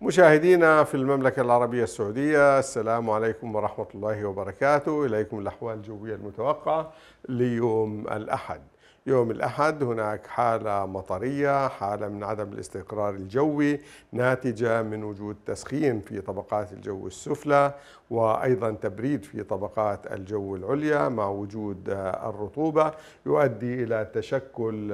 مشاهدينا في المملكة العربية السعودية السلام عليكم ورحمة الله وبركاته إليكم الأحوال الجوية المتوقعة ليوم الأحد يوم الأحد هناك حالة مطرية حالة من عدم الاستقرار الجوي ناتجة من وجود تسخين في طبقات الجو السفلى وأيضا تبريد في طبقات الجو العليا مع وجود الرطوبة يؤدي إلى تشكل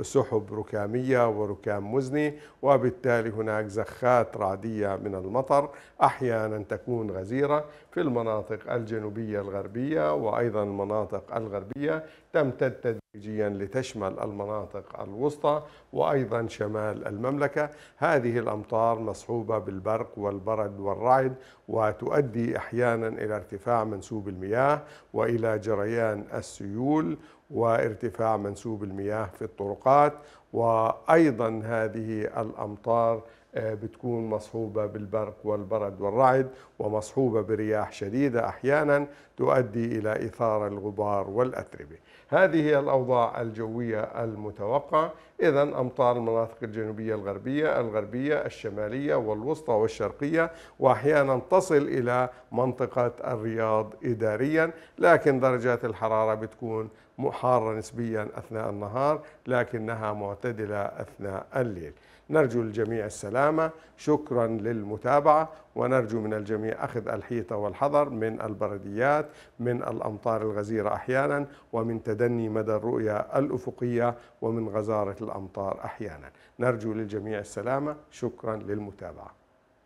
سحب ركامية وركام مزني وبالتالي هناك زخات رعدية من المطر أحيانا تكون غزيرة في المناطق الجنوبية الغربية وأيضا المناطق الغربية تمتد تدريجيا لتشمل المناطق الوسطى وأيضا شمال المملكة هذه الأمطار مصحوبة بالبرق والبرد والرعد وتؤدي أحيانا إلى ارتفاع منسوب المياه وإلى جريان السيول وارتفاع منسوب المياه في الطرقات وأيضا هذه الأمطار آه، بتكون مصحوبة بالبرق والبرد والرعد ومصحوبة برياح شديدة أحيانا تؤدي إلى إثارة الغبار والأتربة هذه هي الأوضاع الجوية المتوقعة إذا أمطار المناطق الجنوبية الغربية الغربية الشمالية والوسطى والشرقية وأحيانا تصل إلى منطقة الرياض إداريا لكن درجات الحرارة بتكون حارة نسبيا أثناء النهار لكنها معتدلة أثناء الليل نرجو الجميع السلام السلامة شكرا للمتابعة ونرجو من الجميع أخذ الحيطة والحذر من البرديات من الأمطار الغزيرة أحيانا ومن تدني مدى الرؤية الأفقية ومن غزارة الأمطار أحيانا نرجو للجميع السلامة شكرا للمتابعة